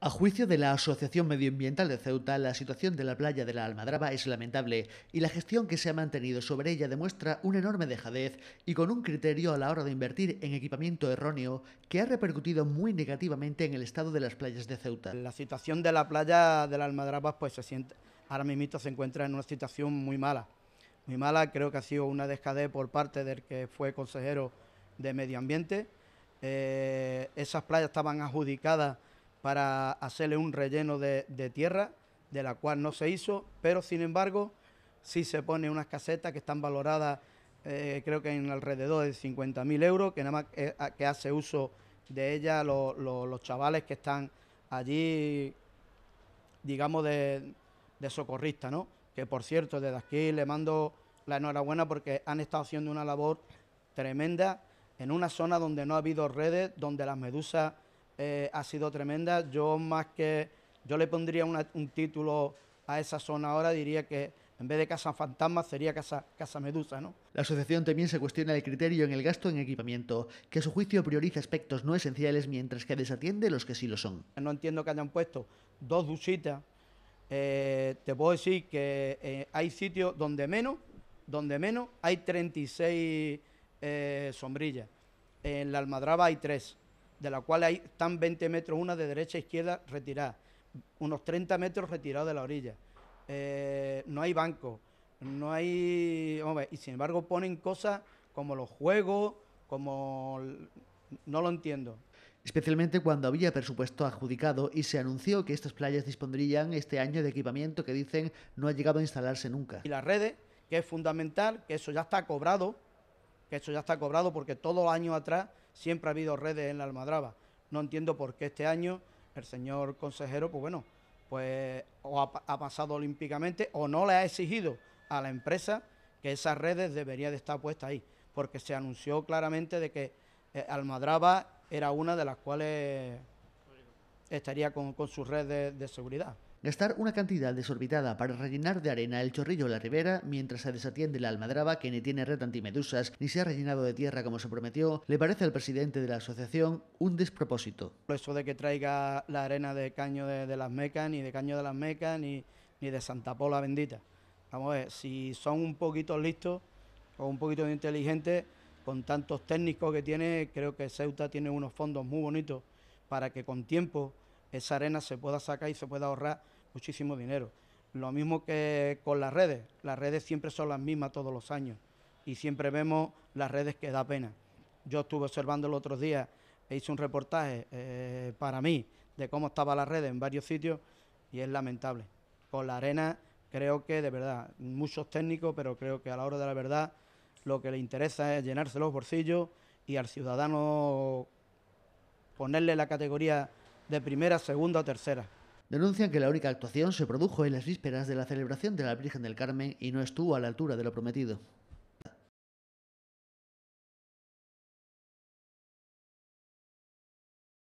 A juicio de la Asociación Medioambiental de Ceuta, la situación de la playa de la Almadraba es lamentable y la gestión que se ha mantenido sobre ella demuestra una enorme dejadez y con un criterio a la hora de invertir en equipamiento erróneo que ha repercutido muy negativamente en el estado de las playas de Ceuta. La situación de la playa de la Almadraba pues se siente, ahora mismo se encuentra en una situación muy mala, muy mala, creo que ha sido una dejadez por parte del que fue consejero de Medio Ambiente. Eh, esas playas estaban adjudicadas para hacerle un relleno de, tierra, de la cual no se hizo, pero sin embargo sí se pone unas casetas que están valoradas eh, creo que en alrededor de 50.000 euros, que nada más eh, que hace uso de ella los chavales que están allí, digamos, de, de socorrista, ¿no? Que por cierto, desde aquí le mando la enhorabuena porque han estado haciendo una labor tremenda en una zona donde no ha habido redes, donde las medusas eh, ha sido tremenda. Yo más que, yo le pondría un título a esa zona ahora, diría que en vez de Casa Fantasma sería Casa, Medusa, ¿no? La asociación también se cuestiona el criterio en el gasto en equipamiento, que a su juicio prioriza aspectos no esenciales mientras que desatiende los que sí lo son. No entiendo que hayan puesto dos duchitas. Eh, te puedo decir que eh, hay sitios donde menos, donde menos hay 36 sombrillas. En la Almadraba hay tres de la cual hay, están 20 metros una de derecha a izquierda retirada, unos 30 metros retirados de la orilla. Eh, no hay banco, no hay... Hombre, y sin embargo ponen cosas como los juegos, como... No lo entiendo especialmente cuando había presupuesto adjudicado y se anunció que estas playas dispondrían este año de equipamiento que dicen no ha llegado a instalarse nunca. Y las redes, que es fundamental, que eso ya está cobrado, que eso ya está cobrado porque todos los años atrás siempre ha habido redes en la Almadraba. No entiendo por qué este año el señor consejero, pues bueno, pues ha, pasado olímpicamente o no le ha exigido a la empresa que esas redes deberían de estar puestas ahí, porque se anunció claramente de que eh, Almadraba era una de las cuales estaría con, sus redes de seguridad. Gastar una cantidad desorbitada para rellenar de arena el chorrillo de la ribera mientras se desatiende la almadraba que ni tiene red antimedusas ni se ha rellenado de tierra como se prometió, le parece al presidente de la asociación un despropósito. Eso de que traiga la arena de caño de, las mecas, ni de caño de las mecas, ni, ni de Santa Pola bendita. Vamos a ver, si son un poquito listos o un poquito inteligentes, con tantos técnicos que tiene, creo que Ceuta tiene unos fondos muy bonitos para que con tiempo esa arena se pueda sacar y se pueda ahorrar muchísimo dinero. Lo mismo que con las redes. Las redes siempre son las mismas todos los años y siempre vemos las redes que da pena. Yo estuve observando el otro día, e hice un reportaje eh, para mí de cómo estaba la red en varios sitios y es lamentable. Con la arena creo que de verdad, muchos técnicos, pero creo que a la hora de la verdad lo que le interesa es llenarse los bolsillos y al ciudadano ponerle la categoría de primera, segunda o tercera denuncian que la única actuación se produjo en las vísperas de la celebración de la Virgen del Carmen y no estuvo a la altura de lo prometido.